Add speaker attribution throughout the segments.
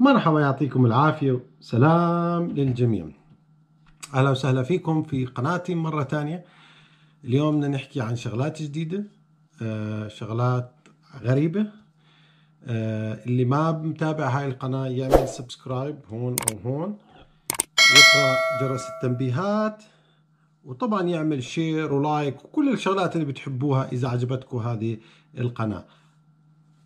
Speaker 1: مرحبا يعطيكم العافية سلام للجميع أهلا وسهلا فيكم في قناتي مرة تانية اليوم بدنا نحكي عن شغلات جديدة آه، شغلات غريبة آه، اللي ما متابع هاي القناة يعمل سبسكرايب هون أو هون يقرأ جرس التنبيهات وطبعا يعمل شير ولايك وكل الشغلات اللي بتحبوها إذا عجبتكم هذه القناة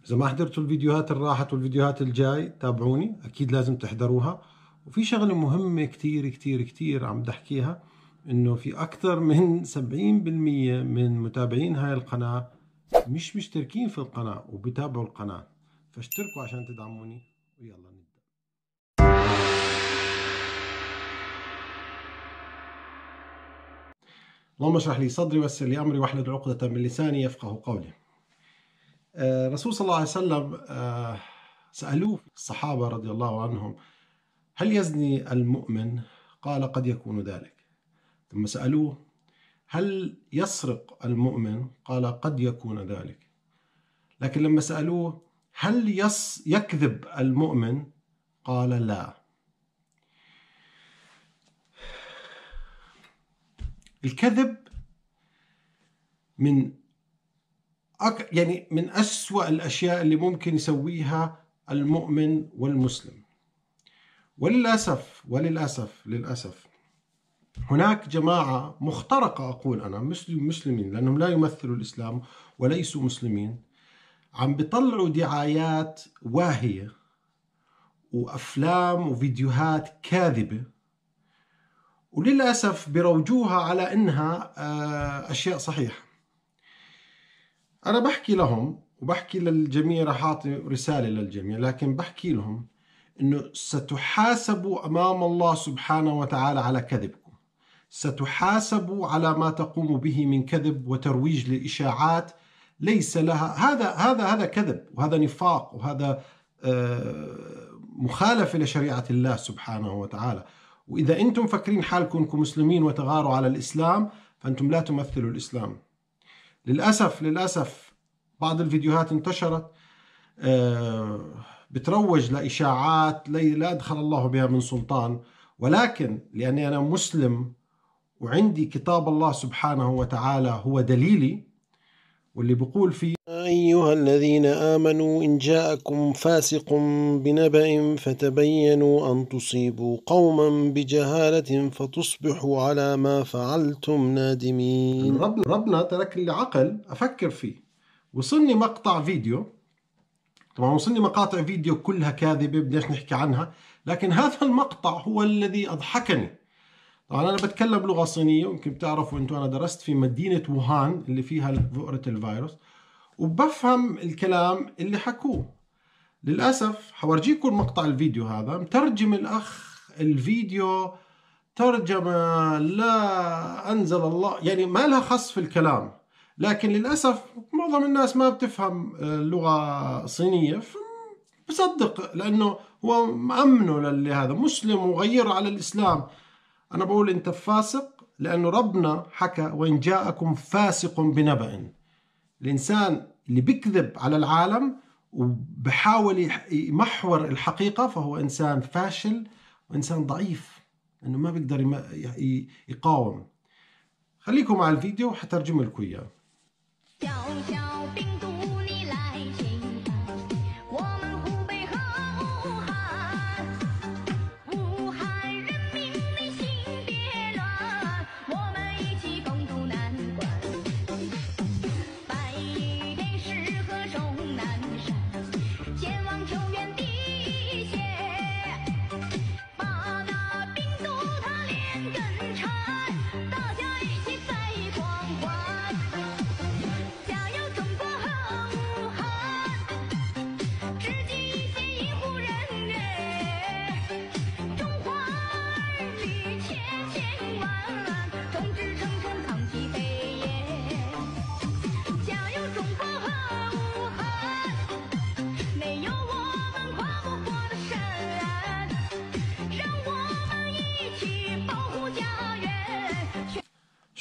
Speaker 1: اذا ما حضرتوا الفيديوهات اللي راحت والفيديوهات الجاي تابعوني اكيد لازم تحضروها وفي شغله مهمه كثير كثير كثير عم بدي احكيها انه في اكثر من 70% من متابعين هاي القناه مش مشتركين في القناه وبتابعوا القناه فاشتركوا عشان تدعموني ويلا نبدا اللهم اشرح لي صدري ويسر لي امري واحلل عقده من لساني يفقه قولي الرسول آه، صلى الله عليه وسلم آه، سألوه الصحابة رضي الله عنهم هل يزني المؤمن؟ قال قد يكون ذلك ثم سألوه هل يسرق المؤمن؟ قال قد يكون ذلك لكن لما سألوه هل يص يكذب المؤمن؟ قال لا الكذب من أك يعني من أسوأ الأشياء اللي ممكن يسويها المؤمن والمسلم وللأسف وللأسف للأسف هناك جماعة مخترقة أقول أنا مسلمين لأنهم لا يمثلوا الإسلام وليسوا مسلمين عم بيطلعوا دعايات واهية وأفلام وفيديوهات كاذبة وللأسف بروجوها على إنها آه، أشياء صحيحة أنا بحكي لهم وبحكي للجميع رح أعطي رسالة للجميع لكن بحكي لهم أنه ستحاسبوا أمام الله سبحانه وتعالى على كذبكم ستحاسبوا على ما تقوموا به من كذب وترويج لإشاعات ليس لها هذا هذا هذا كذب وهذا نفاق وهذا آه، مخالفة لشريعة الله سبحانه وتعالى وإذا أنتم فكرين حالكم كمسلمين وتغاروا على الإسلام فأنتم لا تمثلوا الإسلام للأسف للأسف بعض الفيديوهات انتشرت آه، بتروج لإشاعات لا أدخل الله بها من سلطان ولكن لأني أنا مسلم وعندي كتاب الله سبحانه وتعالى هو دليلي واللي بقول فيه أيها الذين آمنوا إن جاءكم فاسق بنبأ فتبينوا أن تصيبوا قوما بجهالة فتصبحوا على ما فعلتم نادمين ربنا ترك لي عقل أفكر فيه وصلني مقطع فيديو طبعا وصلني مقاطع فيديو كلها كاذبة بديش نحكي عنها لكن هذا المقطع هو الذي أضحكني طبعا أنا بتكلم لغة صينية ويمكن بتعرفوا أنتم أنا درست في مدينة ووهان اللي فيها فؤرة الفيروس وبفهم الكلام اللي حكوه للأسف حورجيكم مقطع الفيديو هذا مترجم الأخ الفيديو ترجمة لا أنزل الله يعني ما لها خص في الكلام لكن للأسف معظم الناس ما بتفهم اللغة الصينية بصدق لأنه هو مأمنه للي هذا مسلم وغير على الإسلام أنا بقول أنت فاسق لأنه ربنا حكى وإن جاءكم فاسق بنبأ الإنسان اللي بيكذب على العالم وبحاول يمحور الحقيقة فهو إنسان فاشل وإنسان ضعيف إنه ما بيقدر يقاوم خليكم مع الفيديو وحترجم لكم إياه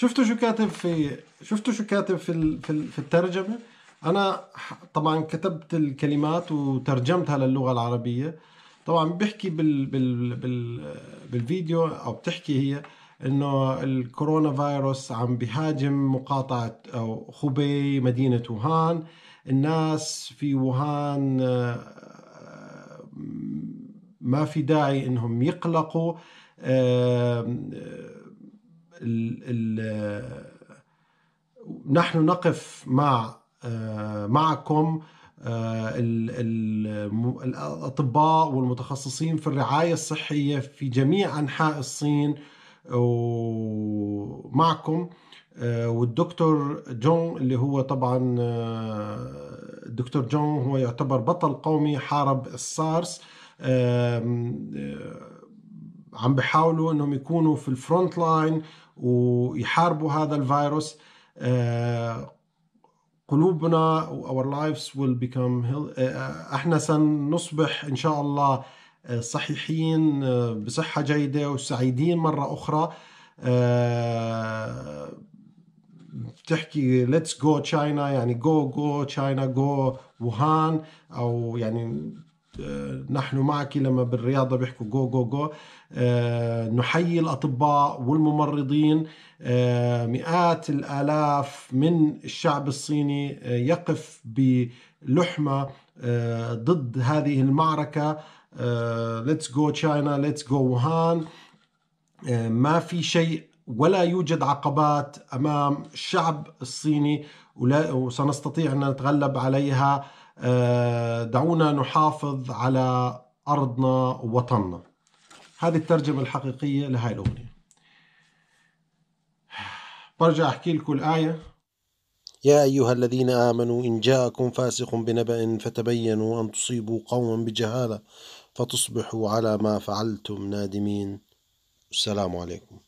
Speaker 1: شفتوا شو كاتب في شفتوا شو كاتب في في, في الترجمه انا طبعا كتبت الكلمات وترجمتها للغه العربيه طبعا بيحكي بال... بال... بال... بالفيديو او بتحكي هي انه الكورونا فيروس عم بيهاجم مقاطعه او خبي مدينه وهان الناس في وهان آه، ما في داعي انهم يقلقوا ال ال نحن نقف مع آه، معكم آه، الأطباء والمتخصصين في الرعاية الصحية في جميع أنحاء الصين ومعكم آه، والدكتور جون اللي هو طبعا الدكتور جون هو يعتبر بطل قومي حارب السارس عم بحاولوا انهم يكونوا في الفرونت لاين ويحاربوا هذا الفيروس آه، قلوبنا اور لايفز ويل بيكم احنا سنصبح ان شاء الله آه، صحيحين آه، بصحه جيده وسعيدين مره اخرى بتحكي ليتس جو تشاينا يعني جو جو تشاينا جو ووهان او يعني آه، نحن معك لما بالرياضة بيحكوا جو جو جو آه، نحيي الأطباء والممرضين آه، مئات الآلاف من الشعب الصيني يقف بلحمة ضد هذه المعركة Let's جو تشاينا Let's جو ووهان ما في شيء ولا يوجد عقبات أمام الشعب الصيني وسنستطيع أن نتغلب عليها آه، دعونا نحافظ على أرضنا ووطننا هذه الترجمة الحقيقية لهذه الأغنية برجع أحكي لكم الآية يا أيها الذين آمنوا إن جاءكم فاسق بنبأ فتبينوا أن تصيبوا قوما بجهالة فتصبحوا على ما فعلتم نادمين السلام عليكم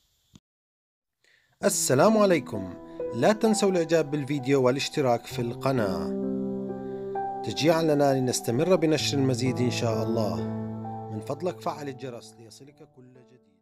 Speaker 1: السلام عليكم لا تنسوا الاعجاب بالفيديو والاشتراك في القناه تشجيعا لنا لنستمر بنشر المزيد إن شاء الله من فضلك فعل الجرس ليصلك كل جديد